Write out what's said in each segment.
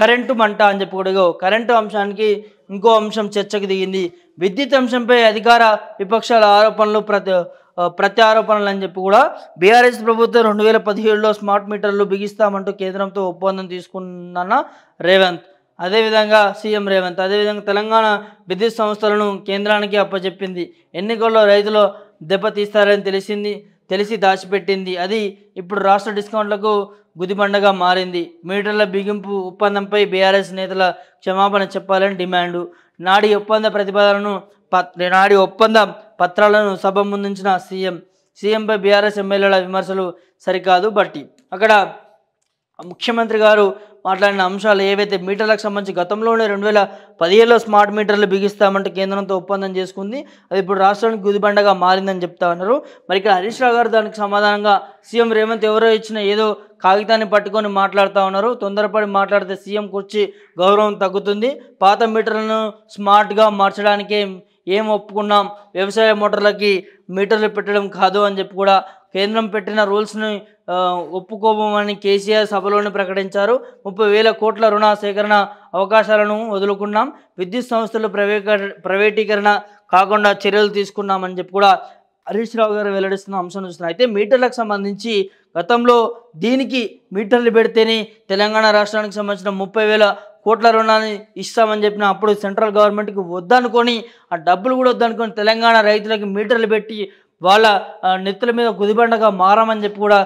current మంట అని చెప్పి కూడా కరెంటు అంశానికి ఇంకో అంశం చర్చకు దిగింది విద్యుత్ అంశంపై అధికార విపక్షాల ఆరోపణలు ప్రతి ప్రత్యారోపణలు అని చెప్పి కూడా బీఆర్ఎస్ ప్రభుత్వం రెండు వేల పదిహేడులో స్మార్ట్ మీటర్లు బిగిస్తామంటూ కేంద్రంతో ఒప్పందం తీసుకున్న రేవంత్ అదేవిధంగా సీఎం రేవంత్ అదేవిధంగా తెలంగాణ విద్యుత్ సంస్థలను కేంద్రానికి అప్పచెప్పింది ఎన్నికల్లో రైతులు దెబ్బతీస్తారని తెలిసింది తెలిసి దాచిపెట్టింది అది ఇప్పుడు రాష్ట్ర డిస్కౌంట్లకు గుదిబండగా మారింది మీటర్ల బిగింపు ఒప్పందంపై బీఆర్ఎస్ నేతల క్షమాపణ చెప్పాలని డిమాండు నాడి ఒప్పంద ప్రతిపాదనను నాడి ఒప్పంద పత్రాలను సభ ముందుంచిన సీఎం సీఎంపై బీఆర్ఎస్ ఎమ్మెల్యేల విమర్శలు సరికాదు బట్టి అక్కడ ముఖ్యమంత్రి గారు మాట్లాడిన అంశాలు ఏవైతే మీటర్లకు సంబంధించి గతంలోనే రెండు వేల పదిహేడులో స్మార్ట్ మీటర్లు బిగిస్తామంటే కేంద్రంతో ఒప్పందం చేసుకుంది అది ఇప్పుడు రాష్ట్రానికి గుదిబండగా మారిందని చెప్తా ఉన్నారు మరి ఇక్కడ హరీష్ రావు గారు దానికి సమాధానంగా సీఎం రేవంత్ ఎవరో ఇచ్చిన ఏదో కాగితాన్ని పట్టుకొని మాట్లాడుతూ ఉన్నారు తొందరపడి మాట్లాడితే సీఎం కూర్చి గౌరవం తగ్గుతుంది పాత మీటర్లను స్మార్ట్గా మార్చడానికే ఏం ఒప్పుకున్నాం వ్యవసాయ మోటార్లకి మీటర్లు పెట్టడం కాదు అని చెప్పి కూడా కేంద్రం పెట్టిన రూల్స్ను ఒప్పుకోమని కేసీఆర్ సభలోనే ప్రకటించారు ముప్పై వేల కోట్ల రుణ సేకరణ అవకాశాలను వదులుకున్నాం విద్యుత్ సంస్థలు ప్రైవేటీకరణ కాకుండా చర్యలు తీసుకున్నామని చెప్పి కూడా హరీష్ రావు గారు వెల్లడిస్తున్న అంశం చూస్తున్నాం అయితే మీటర్లకు సంబంధించి గతంలో దీనికి మీటర్లు పెడితేనే తెలంగాణ రాష్ట్రానికి సంబంధించిన ముప్పై వేల కోట్ల రుణాన్ని ఇస్తామని చెప్పిన అప్పుడు సెంట్రల్ గవర్నమెంట్కి వద్దనుకొని ఆ డబ్బులు కూడా వద్దనుకొని తెలంగాణ రైతులకు మీటర్లు పెట్టి వాళ్ళ నెత్తుల మీద గుదిబండగా మారామని చెప్పి కూడా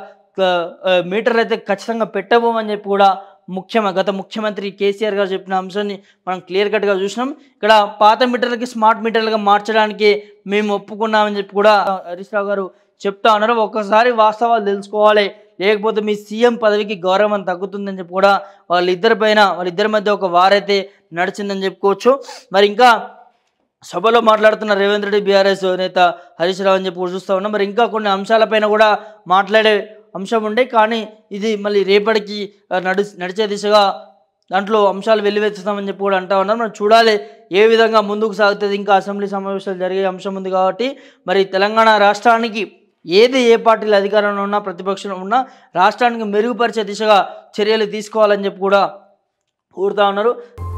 మీటర్లు అయితే ఖచ్చితంగా పెట్టబోమని చెప్పి కూడా ముఖ్యమ గత ముఖ్యమంత్రి కేసీఆర్ గారు చెప్పిన అంశాన్ని మనం క్లియర్ కట్గా చూసినాం ఇక్కడ పాత మీటర్లకి స్మార్ట్ మీటర్లుగా మార్చడానికి మేము ఒప్పుకున్నామని చెప్పి కూడా హరీష్ రావు గారు చెప్తా ఉన్నారు ఒక్కసారి వాస్తవాలు తెలుసుకోవాలి లేకపోతే మీ సీఎం పదవికి గౌరవం తగ్గుతుందని చెప్పి కూడా వాళ్ళిద్దరి పైన వాళ్ళిద్దరి మధ్య ఒక వారైతే నడిచిందని చెప్పుకోవచ్చు మరి ఇంకా సభలో మాట్లాడుతున్న రేవంత్ రెడ్డి బీఆర్ఎస్ నేత హరీష్ రావు అని చెప్పి చూస్తూ ఉన్నాం మరి ఇంకా కొన్ని అంశాలపైన కూడా మాట్లాడే అంశం ఉండే కానీ ఇది మళ్ళీ రేపటికి నడు నడిచే దిశగా దాంట్లో అంశాలు వెల్లువెత్తుతామని చెప్పి కూడా అంటా ఉన్నారు మనం చూడాలి ఏ విధంగా ముందుకు సాగుతుంది ఇంకా అసెంబ్లీ సమావేశాలు జరిగే అంశం ఉంది కాబట్టి మరి తెలంగాణ రాష్ట్రానికి ఏది ఏ పార్టీలు అధికారంలో ఉన్నా ప్రతిపక్షంలో ఉన్నా రాష్ట్రానికి మెరుగుపరిచే దిశగా చర్యలు తీసుకోవాలని చెప్పి కూడా కోరుతా ఉన్నారు